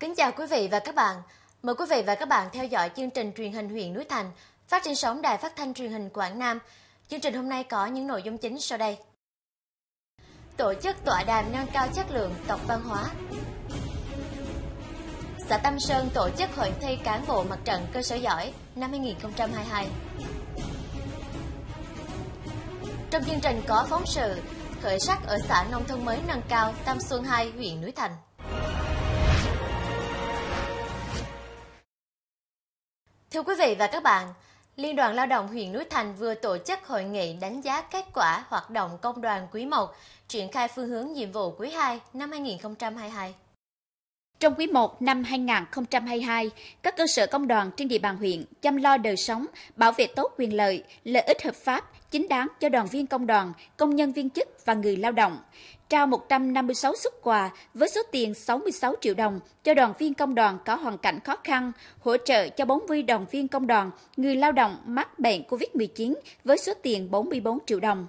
Kính chào quý vị và các bạn. Mời quý vị và các bạn theo dõi chương trình truyền hình huyện Núi Thành, phát trên sóng đài phát thanh truyền hình Quảng Nam. Chương trình hôm nay có những nội dung chính sau đây. Tổ chức tọa đàm nâng cao chất lượng tộc văn hóa. Xã Tam Sơn tổ chức hội thi cán bộ mặt trận cơ sở giỏi năm 2022. Trong chương trình có phóng sự khởi sắc ở xã nông thôn mới nâng cao Tam Xuân 2, huyện Núi Thành. Thưa quý vị và các bạn, Liên đoàn Lao động huyện Núi Thành vừa tổ chức hội nghị đánh giá kết quả hoạt động công đoàn quý 1, triển khai phương hướng nhiệm vụ quý 2 năm 2022. Trong quý 1 năm 2022, các cơ sở công đoàn trên địa bàn huyện chăm lo đời sống, bảo vệ tốt quyền lợi, lợi ích hợp pháp, chính đáng cho đoàn viên công đoàn, công nhân viên chức và người lao động, trao 156 xuất quà với số tiền 66 triệu đồng cho đoàn viên công đoàn có hoàn cảnh khó khăn, hỗ trợ cho 40 đoàn viên công đoàn, người lao động mắc bệnh COVID-19 với số tiền 44 triệu đồng.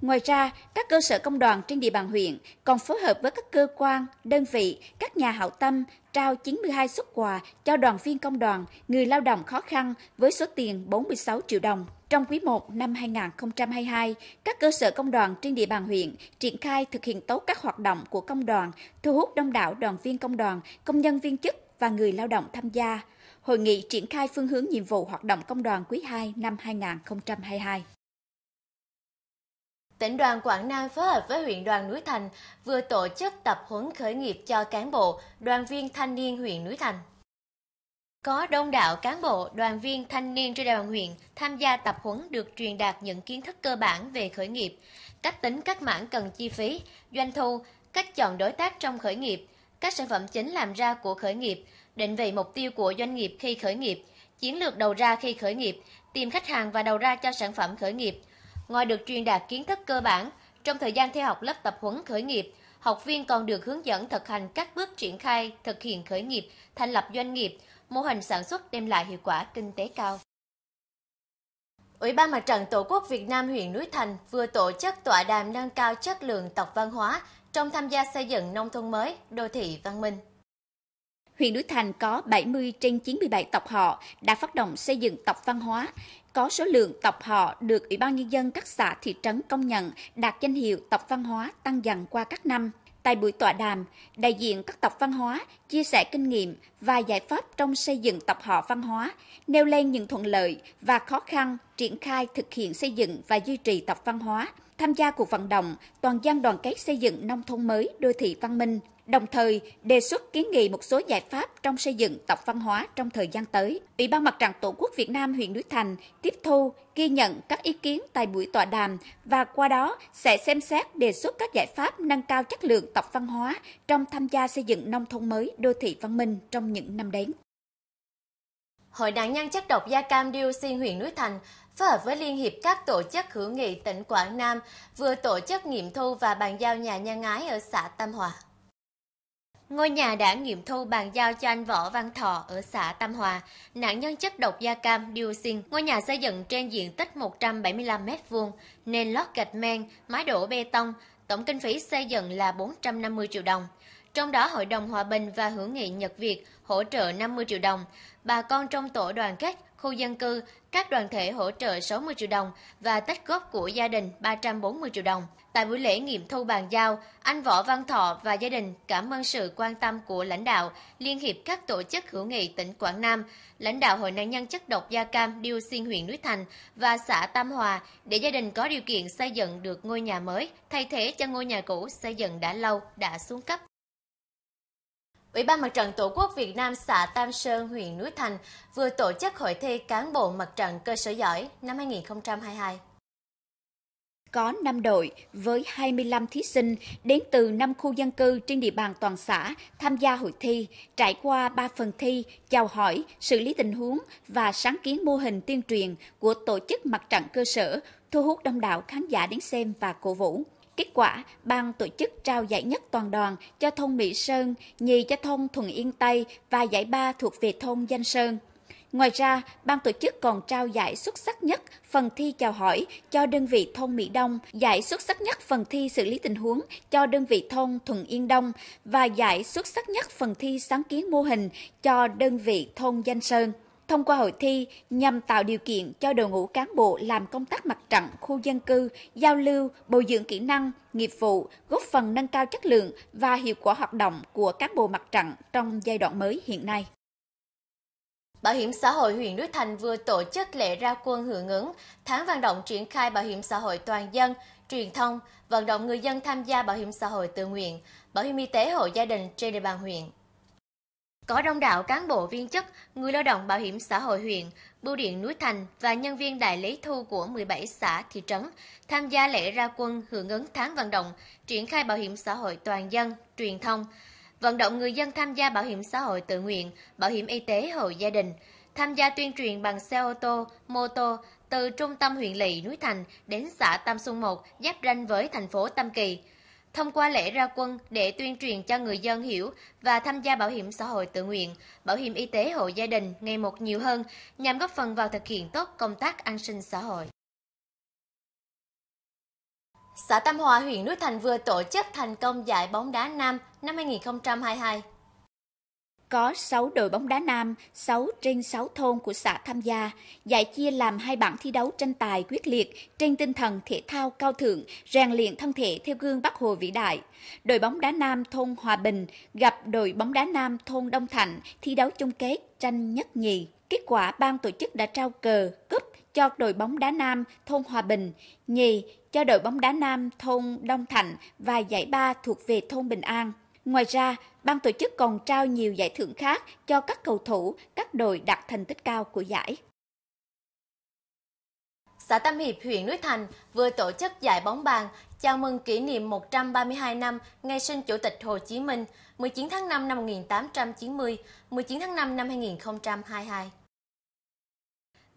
Ngoài ra, các cơ sở công đoàn trên địa bàn huyện còn phối hợp với các cơ quan, đơn vị, các nhà hảo tâm trao 92 xuất quà cho đoàn viên công đoàn, người lao động khó khăn với số tiền 46 triệu đồng. Trong quý 1 năm 2022, các cơ sở công đoàn trên địa bàn huyện triển khai thực hiện tốt các hoạt động của công đoàn, thu hút đông đảo đoàn viên công đoàn, công nhân viên chức và người lao động tham gia. Hội nghị triển khai phương hướng nhiệm vụ hoạt động công đoàn quý 2 năm 2022 tỉnh đoàn Quảng Nam phối hợp với huyện đoàn Núi Thành vừa tổ chức tập huấn khởi nghiệp cho cán bộ, đoàn viên thanh niên huyện Núi Thành. Có đông đảo cán bộ, đoàn viên thanh niên trên địa bàn huyện tham gia tập huấn được truyền đạt những kiến thức cơ bản về khởi nghiệp, cách tính các mảng cần chi phí, doanh thu, cách chọn đối tác trong khởi nghiệp, các sản phẩm chính làm ra của khởi nghiệp, định vị mục tiêu của doanh nghiệp khi khởi nghiệp, chiến lược đầu ra khi khởi nghiệp, tìm khách hàng và đầu ra cho sản phẩm khởi nghiệp – Ngoài được truyền đạt kiến thức cơ bản, trong thời gian theo học lớp tập huấn khởi nghiệp, học viên còn được hướng dẫn thực hành các bước triển khai, thực hiện khởi nghiệp, thành lập doanh nghiệp, mô hình sản xuất đem lại hiệu quả kinh tế cao. Ủy ban Mặt trận Tổ quốc Việt Nam huyện Núi Thành vừa tổ chức tọa đàm nâng cao chất lượng tộc văn hóa trong tham gia xây dựng nông thôn mới, đô thị văn minh. Huyện Núi Thành có 70 trên 97 tộc họ đã phát động xây dựng tộc văn hóa, có số lượng tộc họ được Ủy ban Nhân dân các xã thị trấn công nhận đạt danh hiệu tộc văn hóa tăng dần qua các năm. Tại buổi tọa đàm, đại diện các tộc văn hóa chia sẻ kinh nghiệm và giải pháp trong xây dựng tộc họ văn hóa, nêu lên những thuận lợi và khó khăn triển khai thực hiện xây dựng và duy trì tộc văn hóa, tham gia cuộc vận động toàn dân đoàn kết xây dựng nông thôn mới đô thị văn minh đồng thời đề xuất kiến nghị một số giải pháp trong xây dựng tộc văn hóa trong thời gian tới. Ủy ban Mặt trận Tổ quốc Việt Nam huyện Núi Thành tiếp thu, ghi nhận các ý kiến tại buổi tọa đàm và qua đó sẽ xem xét đề xuất các giải pháp nâng cao chất lượng tộc văn hóa trong tham gia xây dựng nông thôn mới đô thị văn minh trong những năm đến. Hội nạn nhân chất độc da cam dioxin huyện Núi Thành phối hợp với Liên hiệp các tổ chức hữu nghị tỉnh Quảng Nam vừa tổ chức nghiệm thu và bàn giao nhà nhân ái ở xã Tam Hòa. Ngôi nhà đã nghiệm thu bàn giao cho anh Võ Văn Thọ ở xã Tam Hòa, nạn nhân chất độc da cam dioxin. Ngôi nhà xây dựng trên diện tích 175m2, nền lót gạch men, mái đổ bê tông, tổng kinh phí xây dựng là 450 triệu đồng. Trong đó Hội đồng Hòa bình và Hữu nghị Nhật Việt hỗ trợ 50 triệu đồng. Bà con trong tổ đoàn kết, khu dân cư các đoàn thể hỗ trợ 60 triệu đồng và tách góp của gia đình 340 triệu đồng. Tại buổi lễ nghiệm thu bàn giao, anh Võ Văn Thọ và gia đình cảm ơn sự quan tâm của lãnh đạo Liên hiệp các tổ chức hữu nghị tỉnh Quảng Nam, lãnh đạo Hội nạn nhân chất độc da cam Điêu Xuyên huyện Núi Thành và xã Tam Hòa để gia đình có điều kiện xây dựng được ngôi nhà mới, thay thế cho ngôi nhà cũ xây dựng đã lâu, đã xuống cấp. Ủy ban Mặt trận Tổ quốc Việt Nam xã Tam Sơn, huyện Núi Thành vừa tổ chức hội thi cán bộ mặt trận cơ sở giỏi năm 2022. Có 5 đội với 25 thí sinh đến từ 5 khu dân cư trên địa bàn toàn xã tham gia hội thi, trải qua 3 phần thi, chào hỏi, xử lý tình huống và sáng kiến mô hình tuyên truyền của tổ chức mặt trận cơ sở, thu hút đông đảo khán giả đến xem và cổ vũ. Kết quả, ban tổ chức trao giải nhất toàn đoàn cho thôn Mỹ Sơn, nhì cho thôn Thuận Yên Tây và giải ba thuộc về thôn Danh Sơn. Ngoài ra, ban tổ chức còn trao giải xuất sắc nhất phần thi chào hỏi cho đơn vị thôn Mỹ Đông, giải xuất sắc nhất phần thi xử lý tình huống cho đơn vị thôn Thuận Yên Đông và giải xuất sắc nhất phần thi sáng kiến mô hình cho đơn vị thôn Danh Sơn thông qua hội thi nhằm tạo điều kiện cho đội ngũ cán bộ làm công tác mặt trận khu dân cư, giao lưu, bồi dưỡng kỹ năng, nghiệp vụ, góp phần nâng cao chất lượng và hiệu quả hoạt động của cán bộ mặt trận trong giai đoạn mới hiện nay. Bảo hiểm xã hội huyện Núi Thành vừa tổ chức lễ ra quân hưởng ứng tháng vận động triển khai bảo hiểm xã hội toàn dân, truyền thông, vận động người dân tham gia bảo hiểm xã hội tự nguyện, bảo hiểm y tế hộ gia đình trên địa bàn huyện. Có đông đảo cán bộ viên chức, người lao động bảo hiểm xã hội huyện, bưu điện Núi Thành và nhân viên đại lý thu của 17 xã, thị trấn tham gia lễ ra quân hưởng ứng tháng vận động, triển khai bảo hiểm xã hội toàn dân, truyền thông, vận động người dân tham gia bảo hiểm xã hội tự nguyện, bảo hiểm y tế hộ gia đình, tham gia tuyên truyền bằng xe ô tô, mô tô từ trung tâm huyện lỵ Núi Thành đến xã Tam Xuân 1 giáp ranh với thành phố Tam Kỳ – thông qua lễ ra quân để tuyên truyền cho người dân hiểu và tham gia bảo hiểm xã hội tự nguyện, bảo hiểm y tế hộ gia đình ngày một nhiều hơn nhằm góp phần vào thực hiện tốt công tác an sinh xã hội. Xã Tam Hòa, huyện Núi Thành vừa tổ chức thành công giải bóng đá nam năm 2022 có 6 đội bóng đá nam, 6 trên 6 thôn của xã tham gia, giải chia làm hai bảng thi đấu tranh tài quyết liệt trên tinh thần thể thao cao thượng, rèn luyện thân thể theo gương Bắc Hồ vĩ đại. Đội bóng đá nam thôn Hòa Bình gặp đội bóng đá nam thôn Đông Thạnh thi đấu chung kết tranh nhất nhì. Kết quả ban tổ chức đã trao cờ, cúp cho đội bóng đá nam thôn Hòa Bình, nhì cho đội bóng đá nam thôn Đông Thạnh và giải ba thuộc về thôn Bình An. Ngoài ra, ban tổ chức còn trao nhiều giải thưởng khác cho các cầu thủ, các đội đạt thành tích cao của giải. Xã Tam Hiệp, huyện Núi Thành vừa tổ chức giải bóng bàn chào mừng kỷ niệm 132 năm ngày sinh Chủ tịch Hồ Chí Minh 19 tháng 5 năm 1890, 19 tháng 5 năm 2022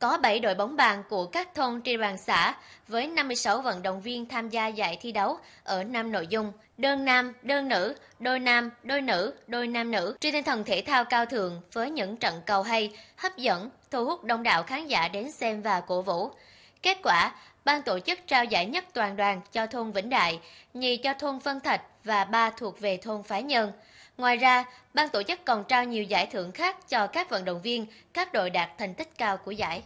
có 7 đội bóng bàn của các thôn trên bàn xã với 56 vận động viên tham gia giải thi đấu ở 5 nội dung đơn nam, đơn nữ, đôi nam, đôi nữ, đôi nam nữ trên tinh thần thể thao cao thượng với những trận cầu hay, hấp dẫn, thu hút đông đảo khán giả đến xem và cổ vũ. Kết quả, ban tổ chức trao giải nhất toàn đoàn cho thôn Vĩnh Đại, nhì cho thôn Vân Thạch và ba thuộc về thôn Phái Nhân – Ngoài ra, ban tổ chức còn trao nhiều giải thưởng khác cho các vận động viên, các đội đạt thành tích cao của giải.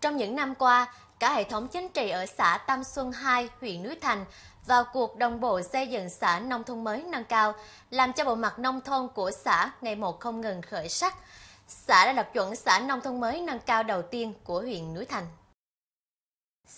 Trong những năm qua, cả hệ thống chính trị ở xã Tam Xuân 2, huyện Núi Thành vào cuộc đồng bộ xây dựng xã nông thôn mới nâng cao, làm cho bộ mặt nông thôn của xã ngày một không ngừng khởi sắc. Xã đã lập chuẩn xã nông thôn mới nâng cao đầu tiên của huyện Núi Thành.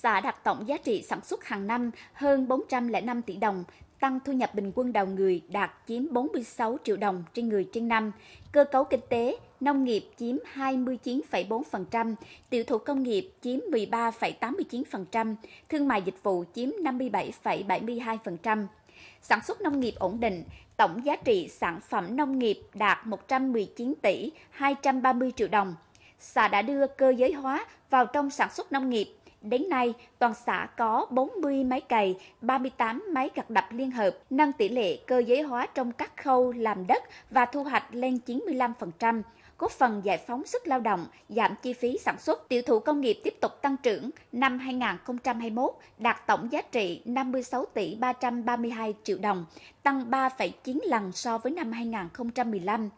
Xã đạt tổng giá trị sản xuất hàng năm hơn 405 tỷ đồng, tăng thu nhập bình quân đầu người đạt chiếm 46 triệu đồng trên người trên năm. Cơ cấu kinh tế, nông nghiệp chiếm 29,4%, tiểu thủ công nghiệp chiếm 13,89%, thương mại dịch vụ chiếm 57,72%. Sản xuất nông nghiệp ổn định, tổng giá trị sản phẩm nông nghiệp đạt 119 tỷ 230 triệu đồng. Xã đã đưa cơ giới hóa vào trong sản xuất nông nghiệp, Đến nay, toàn xã có 40 máy cày, 38 máy gặt đập liên hợp, nâng tỷ lệ cơ giới hóa trong các khâu làm đất và thu hoạch lên 95% góp phần giải phóng sức lao động, giảm chi phí sản xuất. tiểu thụ công nghiệp tiếp tục tăng trưởng, năm 2021 đạt tổng giá trị 56 tỷ 332 triệu đồng, tăng 3,9 lần so với năm 2015.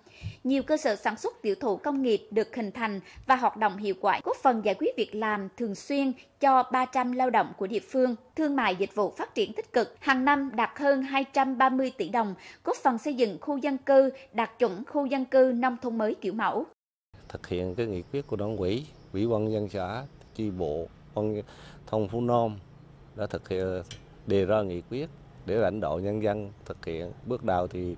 Nhiều cơ sở sản xuất tiểu thủ công nghiệp được hình thành và hoạt động hiệu quả, góp phần giải quyết việc làm thường xuyên cho 300 lao động của địa phương. Thương mại dịch vụ phát triển tích cực, hàng năm đạt hơn 230 tỷ đồng, góp phần xây dựng khu dân cư đạt chuẩn khu dân cư nông thôn mới kiểu mẫu khẩu. Thực hiện cái nghị quyết của đảng quỹ ủy ban dân xã, chi bộ, ban thông phú nôm đã thực hiện đề ra nghị quyết để lãnh đạo nhân dân thực hiện. Bước đầu thì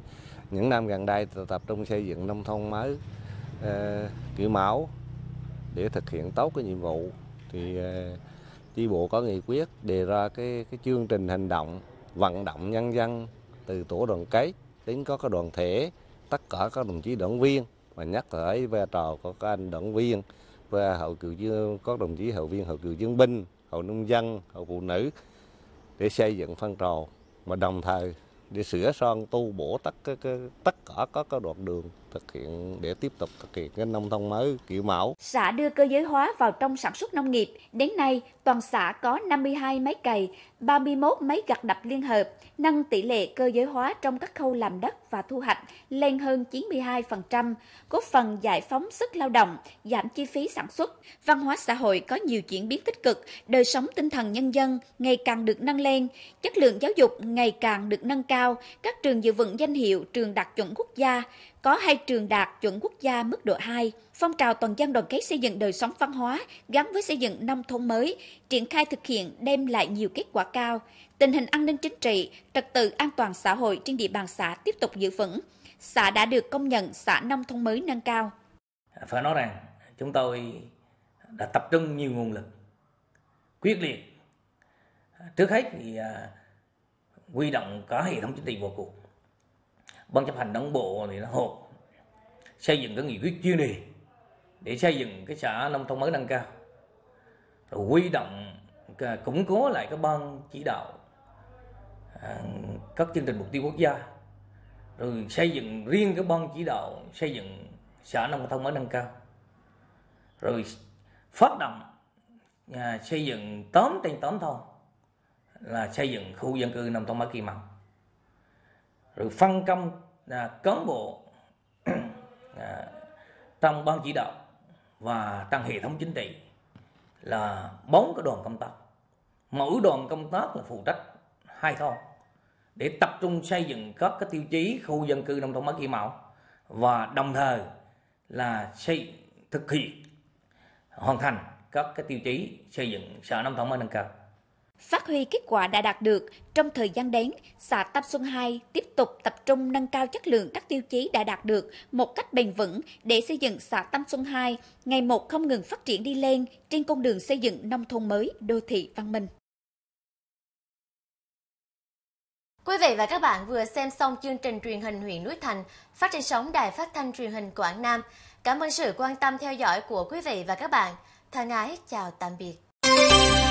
những năm gần đây tập trung xây dựng nông thôn mới ờ, kiểu mẫu để thực hiện tốt cái nhiệm vụ thì ờ, chi bộ có nghị quyết đề ra cái cái chương trình hành động vận động nhân dân từ tổ đoàn kết đến có các đoàn thể tất cả các đồng chí đảng viên và nhắc tới vai trò của các anh động viên và hậu cựu dân các đồng chí hậu viên hậu cựu chiến binh hậu nông dân hậu phụ nữ để xây dựng phong trào mà đồng thời để sửa son tu bổ tất tất cả các đoạn đường thực hiện để tiếp tục thực hiện cái nông thôn mới kiểu mẫu. Xã đưa cơ giới hóa vào trong sản xuất nông nghiệp. Đến nay, toàn xã có 52 máy cày, 31 máy gặt đập liên hợp, nâng tỷ lệ cơ giới hóa trong các khâu làm đất và thu hoạch lên hơn 92%, góp phần giải phóng sức lao động, giảm chi phí sản xuất. Văn hóa xã hội có nhiều chuyển biến tích cực, đời sống tinh thần nhân dân ngày càng được nâng lên, chất lượng giáo dục ngày càng được nâng cao, các trường dự vững danh hiệu trường đạt chuẩn quốc gia, có hay trường đạt chuẩn quốc gia mức độ 2, phong trào toàn dân đoàn kết xây dựng đời sống văn hóa gắn với xây dựng nông thôn mới, triển khai thực hiện đem lại nhiều kết quả cao. Tình hình an ninh chính trị, trật tự an toàn xã hội trên địa bàn xã tiếp tục giữ vững. Xã đã được công nhận xã nông thôn mới nâng cao. Phải nói rằng chúng tôi đã tập trung nhiều nguồn lực quyết liệt trước hết thì à, quy động cả hệ thống chính trị vào cuộc ban chấp hành đảng bộ thì nó họp xây dựng cái nghị quyết chuyên đề để xây dựng cái xã nông thôn mới nâng cao rồi huy động à, củng cố lại các ban chỉ đạo à, các chương trình mục tiêu quốc gia rồi xây dựng riêng cái ban chỉ đạo xây dựng xã nông thôn mới nâng cao rồi phát động à, xây dựng tóm trên tóm thôn là xây dựng khu dân cư nông thôn mới Kỳ Mão rồi phân công à, cán bộ Ờ, trong ban chỉ đạo và trong hệ thống chính trị là bốn cái đoàn công tác mỗi đoàn công tác là phụ trách hai thôn để tập trung xây dựng các cái tiêu chí khu dân cư nông thôn mới kiểu mẫu và đồng thời là xây thực hiện hoàn thành các cái tiêu chí xây dựng sở nông thôn mới nâng cao Phát huy kết quả đã đạt được, trong thời gian đến, xã Tam Xuân 2 tiếp tục tập trung nâng cao chất lượng các tiêu chí đã đạt được một cách bền vững để xây dựng xã Tam Xuân 2 ngày một không ngừng phát triển đi lên trên con đường xây dựng nông thôn mới, đô thị văn minh. Quý vị và các bạn vừa xem xong chương trình truyền hình huyện Núi Thành phát trên sóng Đài Phát thanh Truyền hình Quảng Nam. Cảm ơn sự quan tâm theo dõi của quý vị và các bạn. Thân ái chào tạm biệt.